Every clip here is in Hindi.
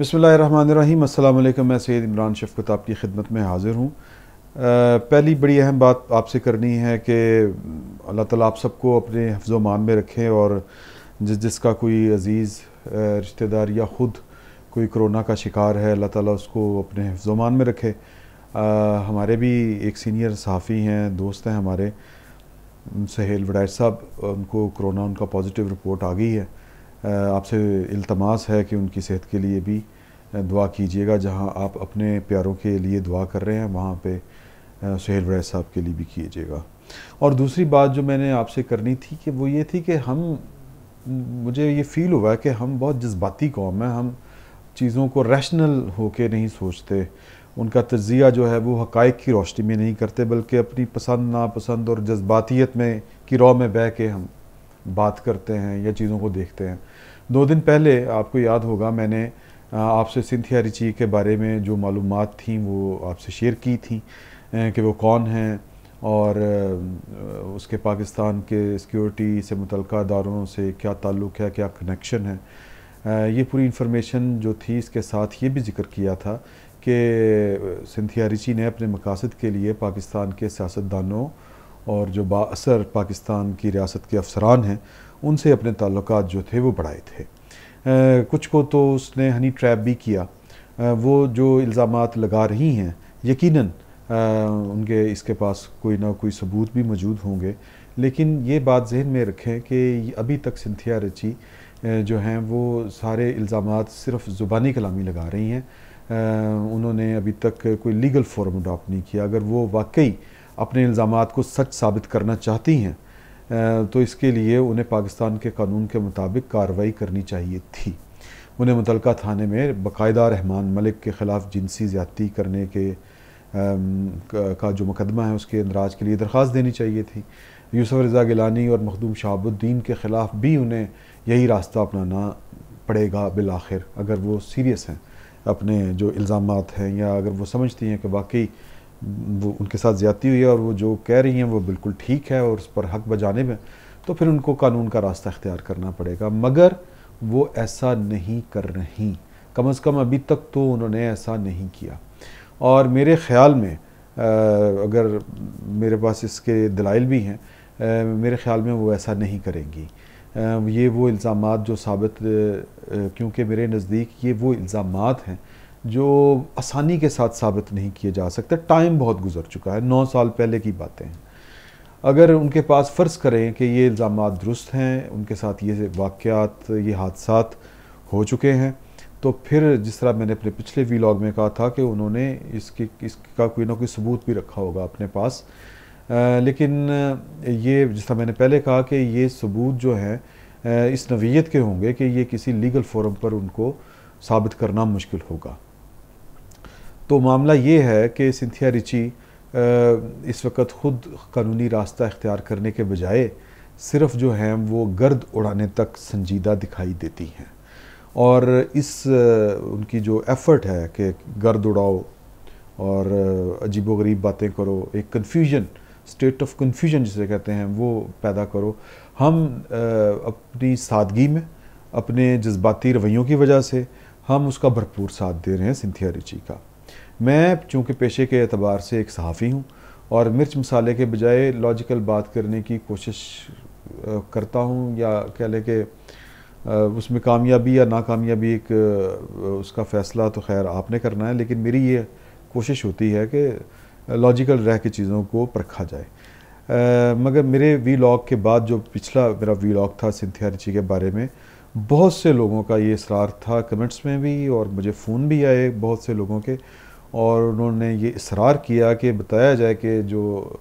बसमीम अल्लाम मैं सैद इमरान शफकत आपकी खिदमत में हाज़िर हूँ पहली बड़ी अहम बात आपसे करनी है कि अल्लाह ताला आप सबको अपने हफ्ज मान में रखें और जिस जिसका कोई अज़ीज़ रिश्तेदार या ख़ुद कोई कोरोना का शिकार है अल्लाह ताला उसको अपने हफ्ज मान में रखे आ, हमारे भी एक सीनियर सहाफ़ी हैं दोस्त हैं हमारे सहेल वडायर साहब उनको कोरोना उनका पॉजिटिव रिपोर्ट आ गई है आपसे इल्तमास है कि उनकी सेहत के लिए भी दुआ कीजिएगा जहां आप अपने प्यारों के लिए दुआ कर रहे हैं वहां पे सुहेल वैद साहब के लिए भी कीजिएगा और दूसरी बात जो मैंने आपसे करनी थी कि वो ये थी कि हम मुझे ये फील हुआ कि हम बहुत जज्बाती कौम है हम चीज़ों को रैशनल होके नहीं सोचते उनका तजिया जो है वो हक़ की रोशनी में नहीं करते बल्कि अपनी पसंद नापसंद और जज्बातीत में की रॉ में बह के हम बात करते हैं या चीज़ों को देखते हैं दो दिन पहले आपको याद होगा मैंने आपसे सिंथिया रिची के बारे में जो मालूम थी वो आपसे शेयर की थी कि वो कौन हैं और उसके पाकिस्तान के सिक्योरिटी से मुतल दारों से क्या ताल्लुक़ है क्या कनेक्शन है ये पूरी इन्फॉर्मेशन जो थी इसके साथ ये भी जिक्र किया था कि सिंथिया रिची ने अपने मकासद के लिए पाकिस्तान के सियासतदानों और जो बासर पाकिस्तान की रियासत के अफसरान हैं उनसे अपने ताल्लुक जो थे वो बढ़ाए थे कुछ को तो उसने हनी ट्रैप भी किया वो जो इल्ज़ाम लगा रही हैं यकीन उनके इसके पास कोई ना कोई सबूत भी मौजूद होंगे लेकिन ये बात जहन में रखें कि अभी तक सिंथिया रची जो हैं वो सारे इल्ज़ाम सिर्फ ज़ुबानी कलामी लगा रही हैं उन्होंने अभी तक कोई लीगल फॉर्म अडॉप्ट नहीं किया अगर वो वाकई अपने इल्ज़ाम को सच साबित करना चाहती हैं तो इसके लिए उन्हें पाकिस्तान के कानून के मुताबिक कार्रवाई करनी चाहिए थी उन्हें मुतल थाने में बाकायदा रहमान मलिक के ख़िलाफ़ जिनसी ज़्यादती करने के का जो मुकदमा है उसके अंदराज के लिए दरख्वास्त देनी चाहिए थी यूसुफ रज़ा गिलानी और मखदूम शहाबुद्दीन के ख़िलाफ़ भी उन्हें यही रास्ता अपनाना पड़ेगा बिल आखिर अगर वो सीरियस हैं अपने जो इल्ज़ाम हैं या अगर वो समझती हैं कि वाकई वो उनके साथ ज्यादती हुई है और वो जो कह रही हैं वो बिल्कुल ठीक है और उस पर हक बजाने में तो फिर उनको कानून का रास्ता अख्तियार करना पड़ेगा मगर वो ऐसा नहीं कर रही कम अज़ कम अभी तक तो उन्होंने ऐसा नहीं किया और मेरे ख़्याल में अगर मेरे पास इसके दलाइल भी हैं मेरे ख़्याल में वो ऐसा नहीं करेंगी ये वो इल्ज़ाम जो साबित क्योंकि मेरे नज़दीक ये वो इल्ज़ाम हैं जो आसानी के साथ साबित नहीं किए जा सकते टाइम बहुत गुजर चुका है नौ साल पहले की बातें हैं अगर उनके पास फ़र्ज़ करें कि ये इल्ज़ाम दुरुस्त हैं उनके साथ ये वाक़ात ये हादसा हो चुके हैं तो फिर जिस तरह मैंने अपने पिछले वीलॉग में कहा था कि उन्होंने इसके इसका कोई ना कोई सबूत भी रखा होगा अपने पास आ, लेकिन ये जिस तरह मैंने पहले कहा कि ये सबूत जो हैं इस नवीयत के होंगे कि ये किसी लीगल फोरम पर उनको साबित करना मुश्किल होगा तो मामला ये है कि सिंथिया रिची इस वक्त ख़ुद कानूनी रास्ता इख्तियार करने के बजाय सिर्फ जो हैं वो गर्द उड़ाने तक संजीदा दिखाई देती हैं और इस उनकी जो एफ़र्ट है कि गर्द उड़ाओ और अजीबोगरीब बातें करो एक कन्फ्यूजन स्टेट ऑफ कन्फ्यूजन जिसे कहते हैं वो पैदा करो हम अपनी सादगी में अपने जज्बाती रवैयों की वजह से हम उसका भरपूर साथ दे रहे हैं सिंथिया रिची का मैं चूँकि पेशे के अतबार से एक सहाफ़ी हूँ और मिर्च मसाले के बजाय लॉजिकल बात करने की कोशिश करता हूँ या कह लें कि उसमें कामयाबी या नाकामयाबी एक उसका फ़ैसला तो खैर आपने करना है लेकिन मेरी ये कोशिश होती है कि लॉजिकल रह के चीज़ों को परखा जाए आ, मगर मेरे वी के बाद जो पिछला मेरा वी था सिंथिया रिची के बारे में बहुत से लोगों का ये इसरार था कमेंट्स में भी और मुझे फ़ोन भी आए बहुत से लोगों के और उन्होंने ये इसरार किया कि बताया जाए कि जो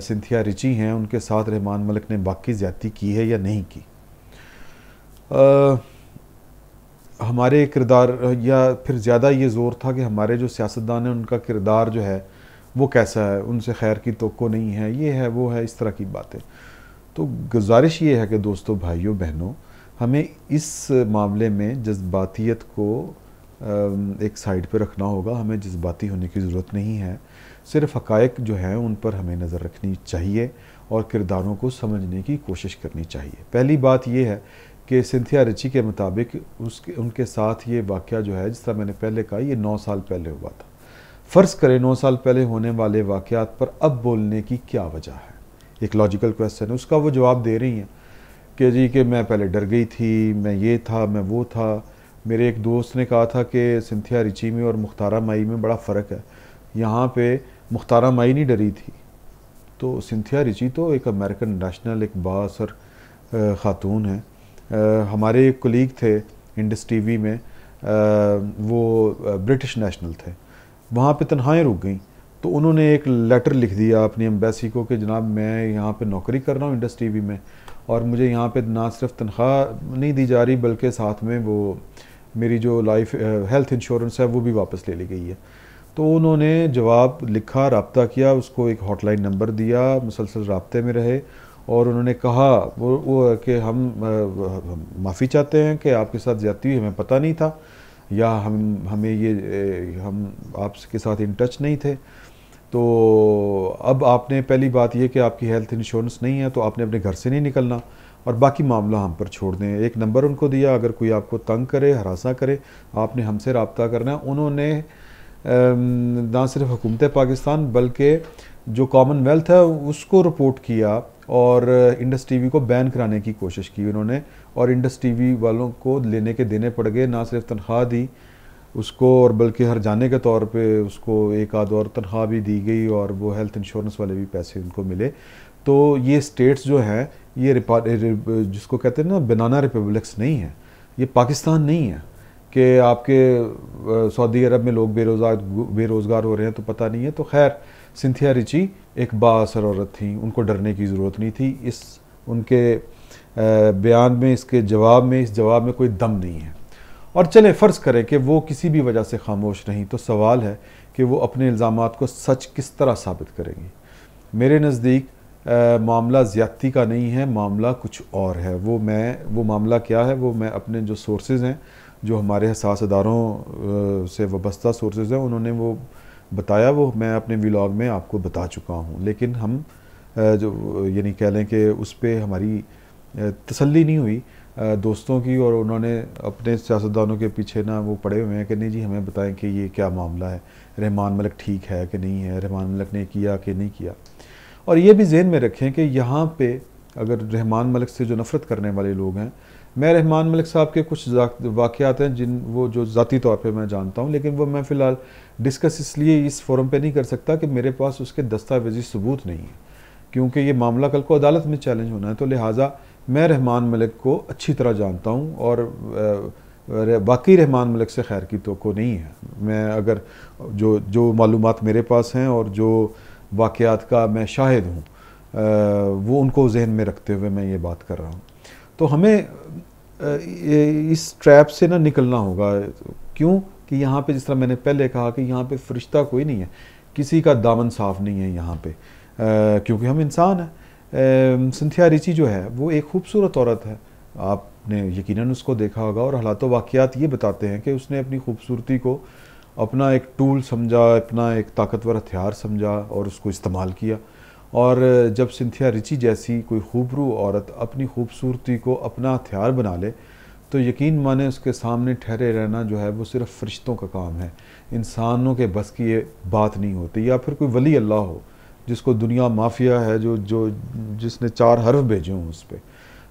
सिंथिया रिची हैं उनके साथ रहमान मलिक ने बाकी ज़्यादा की है या नहीं की आ, हमारे किरदार या फिर ज़्यादा ये ज़ोर था कि हमारे जो सियासतदान हैं उनका किरदार जो है वो कैसा है उनसे खैर की तो नहीं है ये है वो है इस तरह की बातें तो गुजारिश ये है कि दोस्तों भाइयों बहनों हमें इस मामले में जज्बातीत को एक साइड पर रखना होगा हमें जज्बाती होने की ज़रूरत नहीं है सिर्फ हकायक जो हैं उन पर हमें नज़र रखनी चाहिए और किरदारों को समझने की कोशिश करनी चाहिए पहली बात यह है कि सिंथिया रिची के मुताबिक उसके उनके साथ ये वाक़ जो है जिस तरह मैंने पहले कहा ये नौ साल पहले हुआ था फ़र्ज़ करें नौ साल पहले होने वाले वाक़ पर अब बोलने की क्या वजह है एक लॉजिकल क्वेश्चन है उसका वो जवाब दे रही हैं कि जी कि मैं पहले डर गई थी मैं ये था मैं वो था मेरे एक दोस्त ने कहा था कि सिंथिया रिची में और मुख्तारा माई में बड़ा फ़र्क है यहाँ पे मुख्तारा माई नहीं डरी थी तो सिंथिया रिची तो एक अमेरिकन नेशनल एक बासर ख़ातून है हमारे एक कलीग थे इंडस टीवी में आ, वो ब्रिटिश नेशनल थे वहाँ पे तनहाएँ रुक गई तो उन्होंने एक लेटर लिख दिया अपनी एम्बेसी को कि जनाब मैं यहाँ पे नौकरी कर रहा हूँ इंडस टीवी में और मुझे यहाँ पे ना सिर्फ तनख्वाह नहीं दी जा रही बल्कि साथ में वो मेरी जो लाइफ हेल्थ इंश्योरेंस है वो भी वापस ले ली गई है तो उन्होंने जवाब लिखा रबता किया उसको एक हॉटलाइन नंबर दिया मुसलसल रबते में रहे और उन्होंने कहा वो, वो कि हम, uh, हम माफ़ी चाहते हैं कि आपके साथ जाती हुई हमें पता नहीं था या हम हमें ये uh, हम आपके साथ इन टच नहीं थे तो अब आपने पहली बात यह कि आपकी हेल्थ इंश्योरेंस नहीं है तो आपने अपने घर से नहीं निकलना और बाकी मामला हम पर छोड़ दें एक नंबर उनको दिया अगर कोई आपको तंग करे हरासा करे आपने हमसे रबता करना है उन्होंने ना सिर्फ हुकूमत पाकिस्तान बल्कि जो कॉमनवेल्थ है उसको रिपोर्ट किया और इंडस टीवी को बैन कराने की कोशिश की उन्होंने और इंडस टीवी वालों को लेने के देने पड़ गए ना सिर्फ तनख्वाह दी उसको और बल्कि हर जाने के तौर पे उसको एक आध और तनख्वाह भी दी गई और वो हेल्थ इंश्योरेंस वाले भी पैसे उनको मिले तो ये स्टेट्स जो हैं ये जिसको कहते हैं ना बनाना रिपब्लिक्स नहीं है ये पाकिस्तान नहीं है कि आपके सऊदी अरब में लोग बेरोज़गार बेरोज़गार हो रहे हैं तो पता नहीं है तो खैर सिंथिया रिची एक बासर औरत थी उनको डरने की ज़रूरत नहीं थी इस उनके बयान में इसके जवाब में इस जवाब में कोई दम नहीं है और चले फ़र्ज़ करें कि वो किसी भी वजह से खामोश नहीं तो सवाल है कि वो अपने इल्ज़ाम को सच किस तरह साबित करेंगी मेरे नज़दीक मामला ज़्यादती का नहीं है मामला कुछ और है वो मैं वो मामला क्या है वो मैं अपने जो सोर्सेज हैं जो हमारे हसास से वस्ता सोर्सेज हैं उन्होंने वो बताया वो मैं अपने विलाग में आपको बता चुका हूँ लेकिन हम जो यानी कह लें कि उस पर हमारी तसल्ली नहीं हुई दोस्तों की और उन्होंने अपने सियासतदानों के पीछे ना वो पड़े हुए हैं कि नहीं जी हमें बताएं कि ये क्या मामला है रहमान मलिक ठीक है कि नहीं है रहमान मलिक ने किया कि नहीं किया और ये भी जहन में रखें कि यहाँ पर अगर रहमान मलिक से जो नफ़रत करने वाले लोग हैं मैं रहमान मलिक साहब के कुछ वाक़ात हैं जिन वो जो ज़ाती तौर पर मैं जानता हूँ लेकिन वो मैं फ़िलहाल डिस्कस इसलिए इस फोरम पर नहीं कर सकता कि मेरे पास उसके दस्तावेजी सबूत नहीं है क्योंकि ये मामला कल को अदालत में चैलेंज होना है तो लिहाजा मैं रहमान मलिक को अच्छी तरह जानता हूँ और बाकी रहमान मलिक से खैर की तो को नहीं है मैं अगर जो जो मालूम मेरे पास हैं और जो वाक़ात का मैं शाहिद हूँ वो उनको जहन में रखते हुए मैं ये बात कर रहा हूँ तो हमें इस ट्रैप से ना निकलना होगा क्यों कि यहाँ पे जिस तरह मैंने पहले कहा कि यहाँ पे फरिश्ता कोई नहीं है किसी का दामन साफ नहीं है यहाँ पे क्योंकि हम इंसान हैं सिंथिया रिची जो है वो एक खूबसूरत औरत है आपने यकीनन उसको देखा होगा और हालात वाक़ात ये बताते हैं कि उसने अपनी खूबसूरती को अपना एक टूल समझा अपना एक ताकतवर हथियार समझा और उसको इस्तेमाल किया और जब सिंथिया रिची जैसी कोई खूबरू औरत अपनी खूबसूरती को अपना हथियार बना ले तो यकीन माने उसके सामने ठहरे रहना जो है वो सिर्फ फरिश्तों का काम है इंसानों के बस की ये बात नहीं होती या फिर कोई वली अल्लाह हो जिसको दुनिया माफिया है जो जो जिसने चार हर्फ भेजे हों उस पर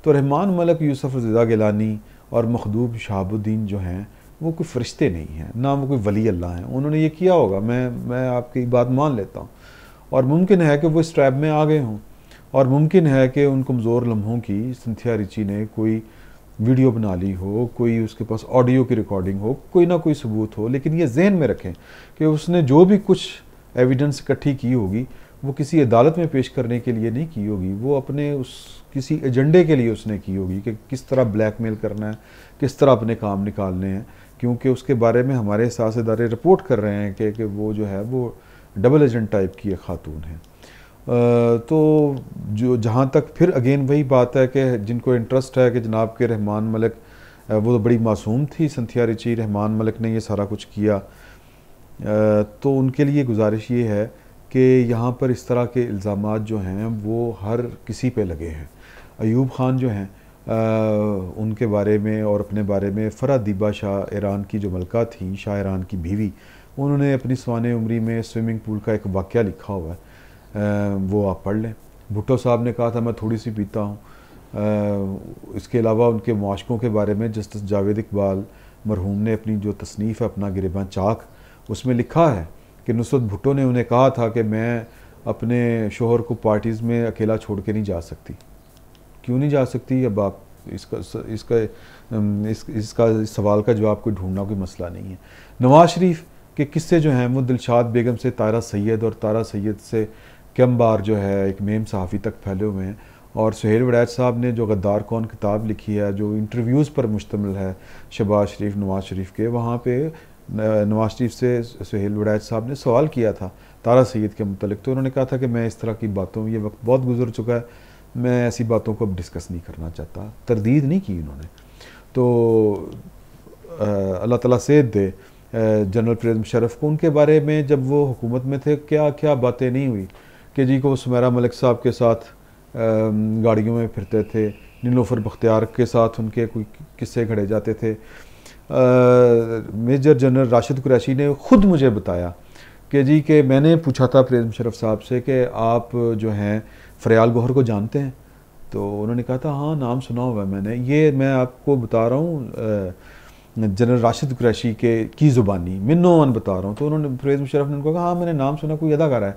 तो रहमान मलक यूसफ़ रजा गिलानी और मखदूब शहाबुद्दीन जो हैं वो कोई फरिश्ते नहीं हैं ना वो कोई वली अल्लाह हैं उन्होंने ये किया होगा मैं मैं आपकी बात मान लेता हूँ और मुमकिन है कि वो इस ट्रैप में आ गए हों और मुमकिन है कि उन कमज़ोर लम्हों की संथिया रिची ने कोई वीडियो बना ली हो कोई उसके पास ऑडियो की रिकॉर्डिंग हो कोई ना कोई सबूत हो लेकिन ये जहन में रखें कि उसने जो भी कुछ एविडेंस इकट्ठी की होगी वो किसी अदालत में पेश करने के लिए नहीं की होगी वो अपने उस किसी एजेंडे के लिए उसने की होगी कि किस तरह ब्लैकमेल करना है किस तरह अपने काम निकालने हैं क्योंकि उसके बारे में हमारे सास इदारे रिपोर्ट कर रहे हैं कि कि वो जो है वो डबल एजेंट टाइप की एक खातून है तो जो जहाँ तक फिर अगेन वही बात है कि जिनको इंटरेस्ट है कि जनाब के रहमान मलिक वो तो बड़ी मासूम थी संथिया रिची रहमान मलिक ने ये सारा कुछ किया तो उनके लिए गुजारिश ये है कि यहाँ पर इस तरह के इल्ज़ाम जो हैं वो हर किसी पे लगे हैं अयूब ख़ान जो हैं उनके बारे में और अपने बारे में फ़रा दीबा शाह ईरान की जो मलका थी शाह ईरान की बीवी उन्होंने अपनी सवान उम्री में स्विमिंग पूल का एक वाक्य लिखा हुआ है वो आप पढ़ लें भुट्टो साहब ने कहा था मैं थोड़ी सी पीता हूँ इसके अलावा उनके मुआशकों के बारे में जस्टिस जावेद इकबाल मरहूम ने अपनी जो तसनीफ़ है अपना गिरबा चाक उसमें लिखा है कि नुसरत भुट्टो ने उन्हें कहा था कि मैं अपने शोहर को पार्टीज़ में अकेला छोड़ के नहीं जा सकती क्यों नहीं जा सकती अब आप इसका इसका इस, इसका इस सवाल का जवाब कोई ढूंढना कोई मसला नहीं है नवाज शरीफ के किस्से जो हैं वो दिलशाद बेगम से तारा सैयद और तारा सैद से कम बार जो है एक मेम सहाफ़ी तक फैले हुए हैं और सुहेल वड़ैत साहब ने जो गद्दार कौन किताब लिखी है जो इंटरव्यूज़ पर मुश्तमल है शबाज शरीफ नवाज शरीफ के वहाँ पे नवाज शरीफ से सुहेल वड़ैत साहब ने सवाल किया था तारा सैद के मतलब तो उन्होंने कहा था कि मैं इस तरह की बातों ये वक्त बहुत गुजर चुका है मैं ऐसी बातों को अब डिस्कस नहीं करना चाहता तरदीद नहीं की इन्होंने तो अल्लाह ताला से दे जनरल प्रेम शरफ को उनके बारे में जब वो हुकूमत में थे क्या क्या बातें नहीं हुई कि जी को सुमेरा मलिक साहब के साथ गाड़ियों में फिरते थे नीलोफर बख्तियार के साथ उनके कोई किस्से खड़े जाते थे मेजर जनरल राशिद कुरैशी ने ख़ुद मुझे बताया कि जी के मैंने पूछा था प्रेम शरफ साहब से कि आप जो हैं फ़रयाल गोहर को जानते हैं तो उन्होंने कहा था हाँ नाम सुना हुआ है मैंने ये मैं आपको बता रहा हूँ जनरल राशिद कुरैशी के की ज़ुबानी मिनोन बता रहा हूँ तो उन्होंने परवेज़ मुशरफ ने उनको कहा हाँ मैंने नाम सुना कोई अदाकारा है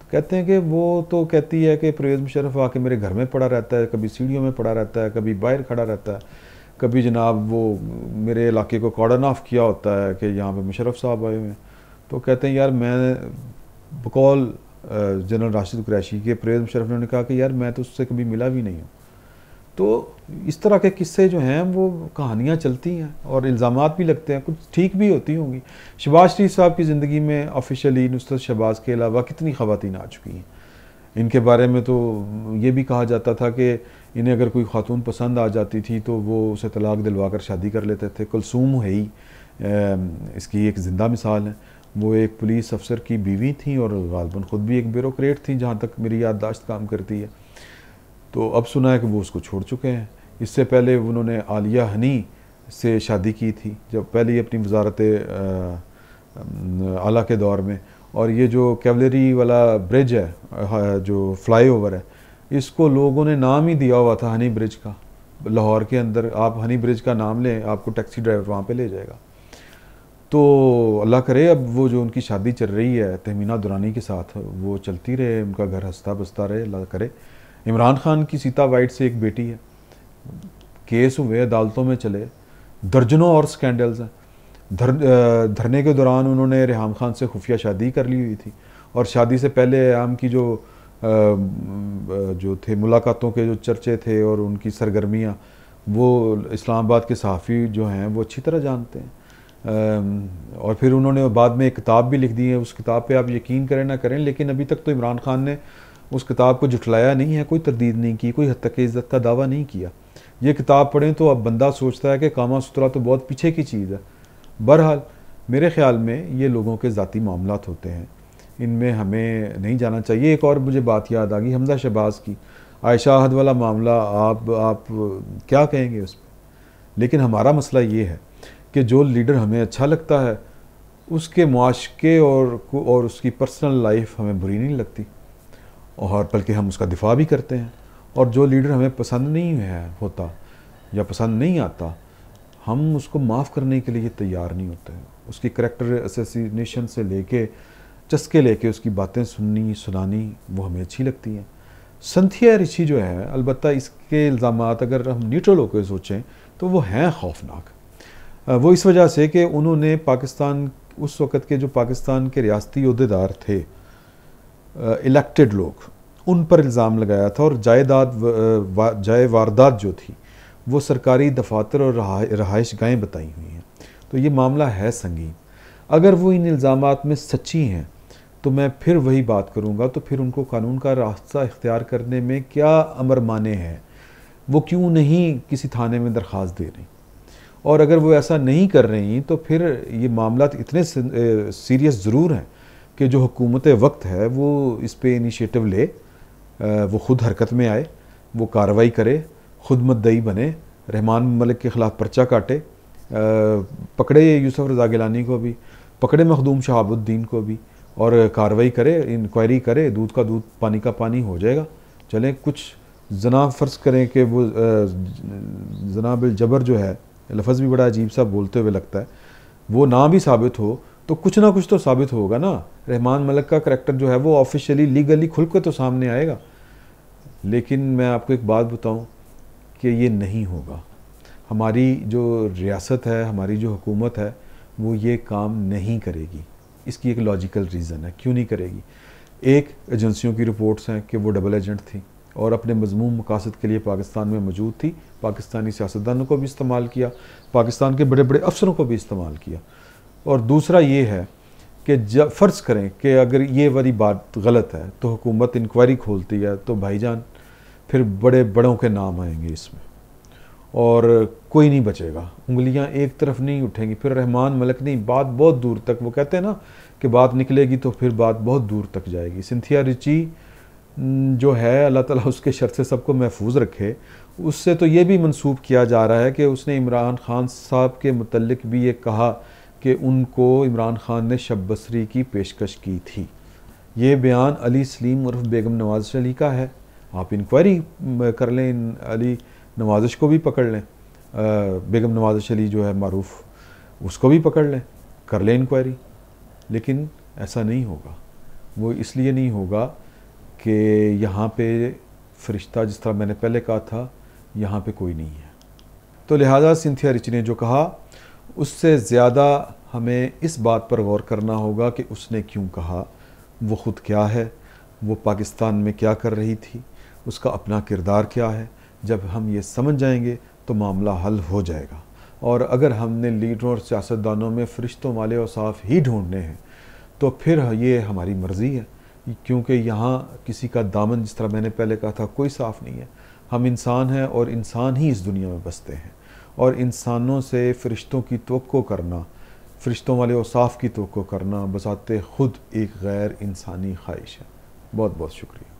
तो कहते हैं कि वो तो कहती है कि परवेज़ मुशरफ आके मेरे घर में पड़ा रहता है कभी सीढ़ियों में पड़ा रहता है कभी बाहर खड़ा रहता है कभी जनाब वो मेरे इलाके को कॉर्डन ऑफ किया होता है कि यहाँ पर मुशरफ साहब आए हुए हैं तो कहते हैं यार मैं बकौल जनरल राशिद क्रैशी के प्रेम शरफ ने कहा कि यार मैं तो उससे कभी मिला भी नहीं हूँ तो इस तरह के किस्से जो हैं वो कहानियाँ चलती हैं और इल्ज़ाम भी लगते हैं कुछ ठीक भी होती होंगी शबाज शरीफ साहब की ज़िंदगी में ऑफिशली नुसरत शबाज के अलावा कितनी ख़वान आ चुकी हैं इनके बारे में तो ये भी कहा जाता था कि इन्हें अगर कोई खातून पसंद आ जाती थी तो वो उसे तलाक दिलवा कर शादी कर लेते थे कुलसूम है ही इसकी एक ज़िंदा मिसाल है वो एक पुलिस अफसर की बीवी थी और गालबन ख़ुद भी एक ब्यूरोक्रेट थी जहाँ तक मेरी याददाश्त काम करती है तो अब सुना है कि वो उसको छोड़ चुके हैं इससे पहले उन्होंने आलिया हनी से शादी की थी जब पहले ही अपनी वजारत आला के दौर में और ये जो कैवलरी वाला ब्रिज है हाँ, जो फ्लाई ओवर है इसको लोगों ने नाम ही दिया हुआ था हनी ब्रिज का लाहौर के अंदर आप हनी ब्रिज का नाम लें आपको टैक्सी ड्राइवर वहाँ पे ले जाएगा तो अल्लाह करे अब वो जो उनकी शादी चल रही है तहमीना दुरानी के साथ वो चलती रहे उनका घर हंसता बसता रहे अल्लाह करे इमरान खान की सीता वाइट से एक बेटी है केस हुए अदालतों में चले दर्जनों और स्कैंडल्स हैं धर धरने के दौरान उन्होंने रेहम खान से खुफिया शादी कर ली हुई थी और शादी से पहले आम की जो जो थे मुलाकातों के जो चर्चे थे और उनकी सरगर्मियाँ वो इस्लामाबाद के सहाफ़ी जो हैं वो अच्छी तरह जानते हैं और फिर उन्होंने बाद में एक किताब भी लिख दी है उस किताब पे आप यकीन करें ना करें लेकिन अभी तक तो इमरान खान ने उस किताब को जुटलाया नहीं है कोई तरदीद नहीं की कोई हद तक इज़्ज़त का दावा नहीं किया ये किताब पढ़ें तो अब बंदा सोचता है कि कामा सुतरा तो बहुत पीछे की चीज़ है बहरहाल मेरे ख्याल में ये लोगों के ज़ाती मामला होते हैं इनमें हमें नहीं जाना चाहिए एक और मुझे बात याद आ गई हमदा शहबाज की आयशा अहद वाला मामला आप आप क्या कहेंगे उस पर लेकिन हमारा मसला ये है कि जो लीडर हमें अच्छा लगता है उसके मुआशके और और उसकी पर्सनल लाइफ हमें बुरी नहीं लगती और बल्कि हम उसका दिफा भी करते हैं और जो लीडर हमें पसंद नहीं है होता या पसंद नहीं आता हम उसको माफ़ करने के लिए तैयार नहीं होते हैं उसकी करेक्टर असैसिनेशन से लेके चस्के लेके उसकी बातें सुननी सुनानी वो हमें अच्छी लगती हैं संथिया ऋषि जो है अलबत्त इसके इल्ज़ाम अगर हम न्यूट्रल होकर सोचें तो वो हैं खौफनाक वो इस वजह से कि उन्होंने पाकिस्तान उस वक़्त के जो पाकिस्तान के रियाती अहदेदार थे इलेक्टेड लोग उन पर इल्ज़ाम लगाया था और जायदाद जाय वारदात जो थी वो सरकारी दफातर और रहाइश गाहें बताई हुई हैं तो ये मामला है संगीन अगर वो इन इल्ज़ाम में सच्ची हैं तो मैं फिर वही बात करूँगा तो फिर उनको कानून का रास्ता इख्तियार करने में क्या अमर माने हैं वो क्यों नहीं किसी थाने में दरख्वास्त दे रही और अगर वो ऐसा नहीं कर रही तो फिर ये मामला इतने सीरियस ज़रूर हैं कि जो हुकूमत वक्त है वो इस पर इनिशिएटिव ले वो ख़ुद हरकत में आए वो कार्रवाई करे खुद मदई बने रहमान मलिक के ख़िलाफ़ पर्चा काटे पकड़े यूसुफ रजा गिलानी को भी पकड़े मखदूम शहाबुद्दीन को भी और कार्रवाई करे इंक्वायरी करे दूध का दूध पानी का पानी हो जाएगा चलें कुछ जना फ़र्ज़ करें कि वो जनाबिल जबर जो है लफ्ज़ भी बड़ा अजीब सा बोलते हुए लगता है वो ना भी साबित हो तो कुछ ना कुछ तो साबित होगा ना रहमान मलक का करेक्टर जो है वो ऑफिशियली लीगली खुल के तो सामने आएगा लेकिन मैं आपको एक बात बताऊँ कि ये नहीं होगा हमारी जो रियासत है हमारी जो हुकूमत है वो ये काम नहीं करेगी इसकी एक लॉजिकल रीज़न है क्यों नहीं करेगी एक एजेंसियों की रिपोर्ट्स हैं कि वो डबल एजेंट थी और अपने मजमू मकासद के लिए पाकिस्तान में मौजूद थी पाकिस्तानी सियासतदानों को भी इस्तेमाल किया पाकिस्तान के बड़े बड़े अफसरों को भी इस्तेमाल किया और दूसरा ये है कि जब फ़र्ज़ करें कि अगर ये वाली बात गलत है तो हुकूमत इंक्वायरी खोलती है तो भाईजान फिर बड़े बड़ों के नाम आएंगे इसमें और कोई नहीं बचेगा उंगलियां एक तरफ नहीं उठेंगी फिर रहमान मलक नहीं बात बहुत दूर तक वो कहते हैं ना कि बात निकलेगी तो फिर बात बहुत दूर तक जाएगी सिंथिया रिची जो है अल्लाह ताला उसके शर से सबको महफूज रखे उससे तो ये भी मनसूब किया जा रहा है कि उसने इमरान खान साहब के मतलब भी ये कहा कि उनको इमरान खान ने शबसरी की पेशकश की थी ये बयान अली सलीम उर्फ बेगम नवाज़ अली का है आप इंक्वायरी कर लें इन अली नवाजश को भी पकड़ लें बेगम नवाज़ अली जो है मरूफ उसको भी पकड़ लें कर लें इंक्वायरी लेकिन ऐसा नहीं होगा वो इसलिए नहीं होगा कि यहाँ पे फरिश्ता जिस तरह मैंने पहले कहा था यहाँ पे कोई नहीं है तो लिहाजा सिंथिया रिच ने जो कहा उससे ज़्यादा हमें इस बात पर गौर करना होगा कि उसने क्यों कहा वो ख़ुद क्या है वो पाकिस्तान में क्या कर रही थी उसका अपना किरदार क्या है जब हम ये समझ जाएंगे तो मामला हल हो जाएगा और अगर हमने लीडरों और सियासतदानों में फरिश्तों वाले और साफ़ ही ढूंढने हैं तो फिर ये हमारी मर्ज़ी है क्योंकि यहाँ किसी का दामन जिस तरह मैंने पहले कहा था कोई साफ़ नहीं है हम इंसान हैं और इंसान ही इस दुनिया में बसते हैं और इंसानों से फ़रिश्तों की तो करना फ़रिश्तों वाले औसाफ़ की तो करना बसाते ख़ुद एक गैर इंसानी ख्वाहिश है बहुत बहुत शुक्रिया